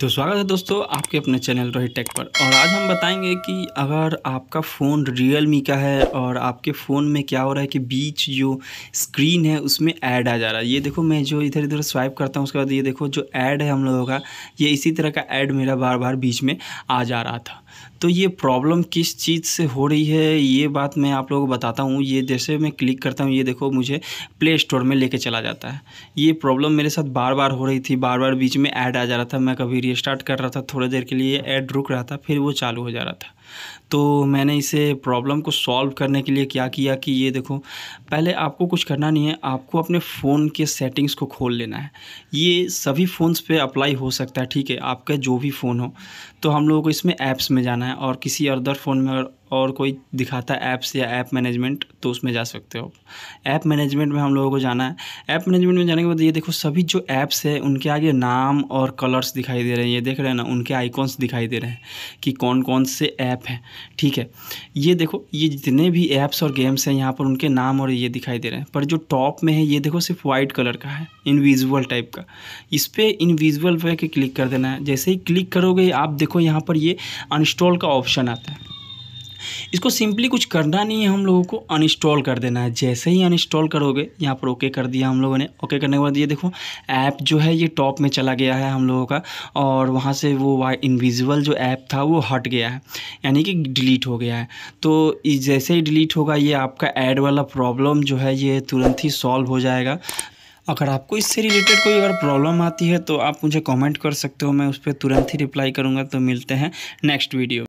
तो स्वागत है दोस्तों आपके अपने चैनल रोहित टेक पर और आज हम बताएंगे कि अगर आपका फ़ोन रियल मी का है और आपके फ़ोन में क्या हो रहा है कि बीच जो स्क्रीन है उसमें ऐड आ जा रहा है ये देखो मैं जो इधर इधर स्वाइप करता हूँ उसके बाद ये देखो जो ऐड है हम लोगों का ये इसी तरह का ऐड मेरा बार बार बीच में आ जा रहा था तो ये प्रॉब्लम किस चीज़ से हो रही है ये बात मैं आप लोगों को बताता हूँ ये जैसे मैं क्लिक करता हूँ ये देखो मुझे प्ले स्टोर में लेके चला जाता है ये प्रॉब्लम मेरे साथ बार बार हो रही थी बार बार बीच में ऐड आ जा रहा था मैं कभी रीस्टार्ट कर रहा था थोड़ी देर के लिए ऐड रुक रहा था फिर वो चालू हो जा रहा था तो मैंने इसे प्रॉब्लम को सॉल्व करने के लिए क्या किया कि ये देखो पहले आपको कुछ करना नहीं है आपको अपने फ़ोन के सेटिंग्स को खोल लेना है ये सभी फ़ोन्स पे अप्लाई हो सकता है ठीक है आपका जो भी फ़ोन हो तो हम लोगों को इसमें ऐप्स में जाना है और किसी अदर फ़ोन में और कोई दिखाता है ऐप्स या ऐप मैनेजमेंट तो उसमें जा सकते हो ऐप मैनेजमेंट में हम लोगों को जाना है ऐप मैनेजमेंट में जाने के बाद ये देखो सभी जो ऐप्स है उनके आगे नाम और कलर्स दिखाई दे रहे हैं ये देख रहे हैं ना उनके आइकॉन्स दिखाई दे रहे हैं कि कौन कौन से ऐप हैं ठीक है ये देखो ये जितने भी ऐप्स और गेम्स हैं यहाँ पर उनके नाम और ये दिखाई दे रहे हैं पर जो टॉप में है ये देखो सिर्फ वाइट कलर का है इनविजुअल टाइप का इस पर इनविजुअल पर क्लिक कर देना है जैसे ही क्लिक करोगे आप देखो यहाँ पर ये अनस्टॉल का ऑप्शन आता है इसको सिंपली कुछ करना नहीं है हम लोगों को अनइंस्टॉल कर देना है जैसे ही अनइंस्टॉल करोगे यहाँ पर ओके कर दिया हम लोगों ने ओके करने के बाद ये देखो ऐप जो है ये टॉप में चला गया है हम लोगों का और वहाँ से वो वाई इनविजिबल जो ऐप था वो हट गया है यानी कि डिलीट हो गया है तो जैसे ही डिलीट होगा ये आपका ऐड वाला प्रॉब्लम जो है ये तुरंत ही सॉल्व हो जाएगा अगर आपको इससे रिलेटेड कोई अगर प्रॉब्लम आती है तो आप मुझे कमेंट कर सकते हो मैं उस पर तुरंत ही रिप्लाई करूँगा तो मिलते हैं नेक्स्ट वीडियो